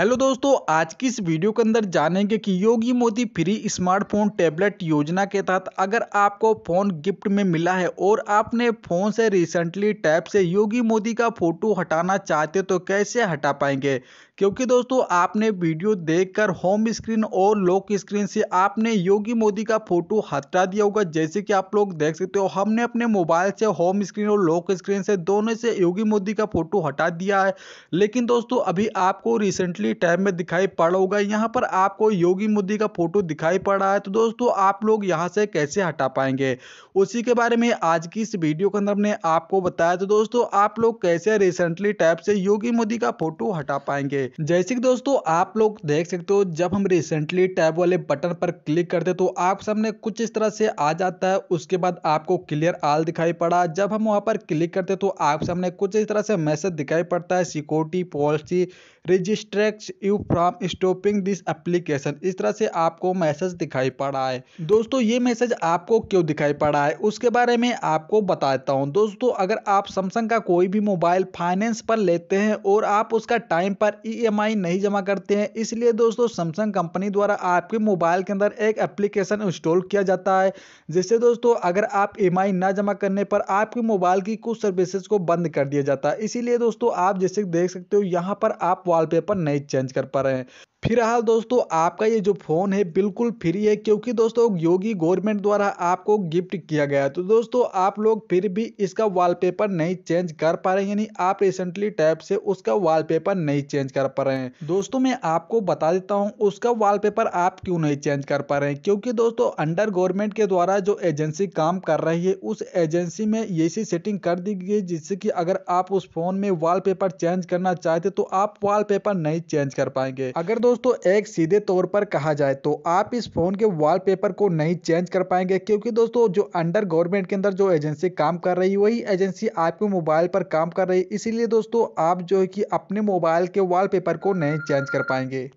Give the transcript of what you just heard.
hello दोस्तों आज की इस वीडियो के अंदर जानेंगे कि Yogi Modi free smartphone tablet योजना के तहत अगर आपको फ़ोन गिफ्ट में मिला है और आपने फ़ोन से रिसेंटली टैब से योगी मोदी का फ़ोटो हटाना चाहते तो कैसे हटा पाएंगे क्योंकि दोस्तों आपने वीडियो देखकर होम स्क्रीन और लॉक स्क्रीन से आपने योगी मोदी का फोटो हटा दिया होगा जैसे कि आप लोग देख सकते हो हमने अपने मोबाइल से होम स्क्रीन और लॉक स्क्रीन से दोनों से योगी मोदी का फोटो हटा दिया है लेकिन दोस्तों अभी आपको रिसेंटली के टैब में दिखाई पड़ होगा यहाँ पर आपको योगी मोदी का फोटो दिखाई पड़ रहा है तो दोस्तों आप लोग यहाँ से कैसे हटा पाएंगे उसी के बारे में आज की इस वीडियो के अंदर हमने आपको बताया तो दोस्तों आप लोग कैसे रिसेंटली टैब से योगी मोदी का फोटो हटा पाएंगे जैसे कि दोस्तों आप लोग देख सकते हो जब हम रिसेंटली टैब वाले बटन पर क्लिक करते तो आप सामने कुछ इस तरह से आ जाता है उसके बाद आपको क्लियर आल दिखाई पड़ा जब हम वहाँ पर क्लिक करते तो आप सामने कुछ इस तरह से मैसेज दिखाई पड़ता है security policy registry protects you from stopping this application इस तरह से आपको मैसेज दिखाई पड़ा है दोस्तों ये मैसेज आपको क्यों दिखाई पड़ा है उसके बारे में आपको बताता हूँ दोस्तों अगर आप सैमसंग का कोई भी मोबाइल फाइनेंस पर लेते हैं और आप उसका टाइम पर ई e नहीं जमा करते हैं इसलिए दोस्तों सैमसंग कंपनी द्वारा आपके मोबाइल के अंदर एक एप्लीकेशन इंस्टॉल किया जाता है जिससे दोस्तों अगर आप ई e ना जमा करने पर आपके मोबाइल की कुछ सर्विसेज को बंद कर दिया जाता है इसीलिए दोस्तों आप जैसे देख सकते हो यहाँ पर आप वॉलपेपर नहीं चेंज कर पा रहे हैं फिलहाल दोस्तों आपका ये जो फ़ोन है बिल्कुल फ्री है क्योंकि दोस्तों योगी गवर्नमेंट द्वारा आपको गिफ्ट किया गया तो दोस्तों आप लोग फिर भी इसका वॉलपेपर नहीं चेंज कर पा रहे हैं यानी आप रिसेंटली टैब से उसका वॉलपेपर नहीं चेंज कर पा रहे हैं दोस्तों मैं आपको बता देता हूँ उसका वाल आप क्यों नहीं चेंज कर पा रहे हैं क्योंकि दोस्तों अंडर गवर्नमेंट के द्वारा जो एजेंसी काम कर रही है उस एजेंसी में ये सेटिंग कर दी गई जिससे कि अगर आप उस फोन में वाल चेंज करना चाहते तो आप वाल नहीं चेंज कर पाएंगे अगर दोस्तों एक सीधे तौर पर कहा जाए तो आप इस फ़ोन के वॉलपेपर को नहीं चेंज कर पाएंगे क्योंकि दोस्तों जो अंडर गवर्नमेंट के अंदर जो एजेंसी काम कर रही वही एजेंसी आपके मोबाइल पर काम कर रही है इसीलिए दोस्तों आप जो है कि अपने मोबाइल के वॉलपेपर को नहीं चेंज कर पाएंगे